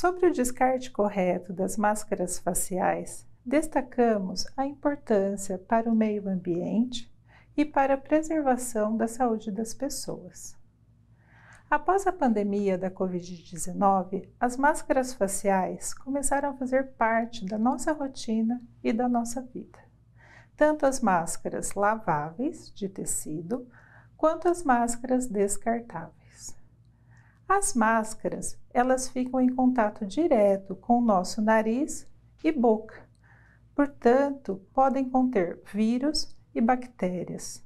Sobre o descarte correto das máscaras faciais, destacamos a importância para o meio ambiente e para a preservação da saúde das pessoas. Após a pandemia da Covid-19, as máscaras faciais começaram a fazer parte da nossa rotina e da nossa vida. Tanto as máscaras laváveis, de tecido, quanto as máscaras descartáveis. As máscaras, elas ficam em contato direto com o nosso nariz e boca. Portanto, podem conter vírus e bactérias.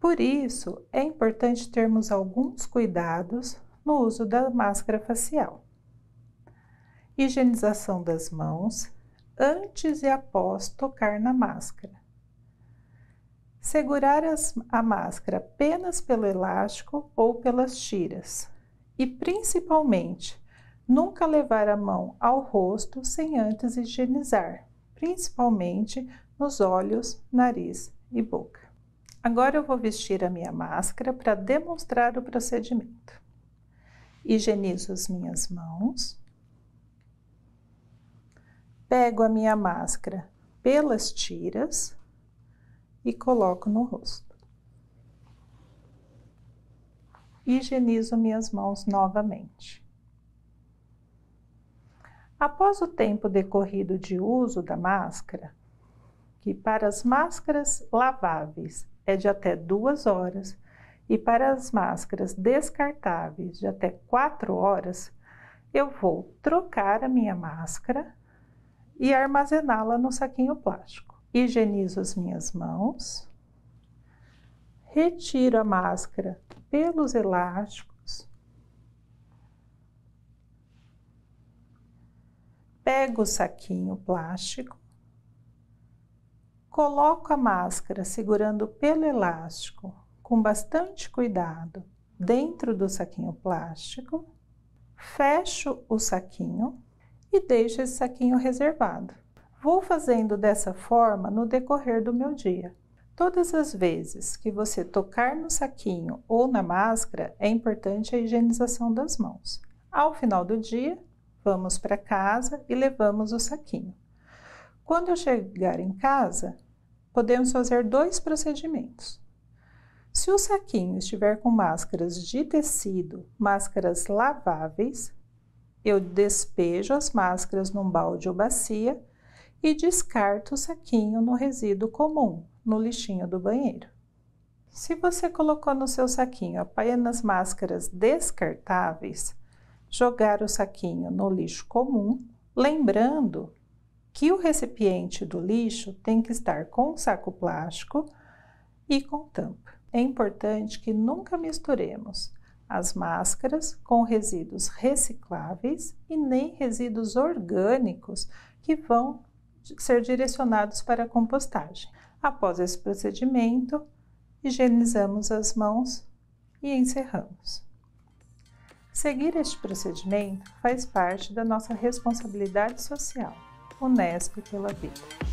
Por isso, é importante termos alguns cuidados no uso da máscara facial. Higienização das mãos antes e após tocar na máscara. Segurar as, a máscara apenas pelo elástico ou pelas tiras. E principalmente, nunca levar a mão ao rosto sem antes higienizar, principalmente nos olhos, nariz e boca. Agora eu vou vestir a minha máscara para demonstrar o procedimento. Higienizo as minhas mãos. Pego a minha máscara pelas tiras e coloco no rosto. Higienizo minhas mãos novamente. Após o tempo decorrido de uso da máscara, que para as máscaras laváveis é de até duas horas e para as máscaras descartáveis de até quatro horas, eu vou trocar a minha máscara e armazená-la no saquinho plástico higienizo as minhas mãos, retiro a máscara pelos elásticos, pego o saquinho plástico, coloco a máscara segurando pelo elástico com bastante cuidado dentro do saquinho plástico, fecho o saquinho e deixo esse saquinho reservado. Vou fazendo dessa forma no decorrer do meu dia. Todas as vezes que você tocar no saquinho ou na máscara, é importante a higienização das mãos. Ao final do dia, vamos para casa e levamos o saquinho. Quando eu chegar em casa, podemos fazer dois procedimentos. Se o saquinho estiver com máscaras de tecido, máscaras laváveis, eu despejo as máscaras num balde ou bacia e descarta o saquinho no resíduo comum, no lixinho do banheiro. Se você colocou no seu saquinho apenas máscaras descartáveis, jogar o saquinho no lixo comum, lembrando que o recipiente do lixo tem que estar com saco plástico e com tampa. É importante que nunca misturemos as máscaras com resíduos recicláveis e nem resíduos orgânicos que vão ser direcionados para a compostagem. Após esse procedimento, higienizamos as mãos e encerramos. Seguir este procedimento faz parte da nossa responsabilidade social, Unesp pela Vida.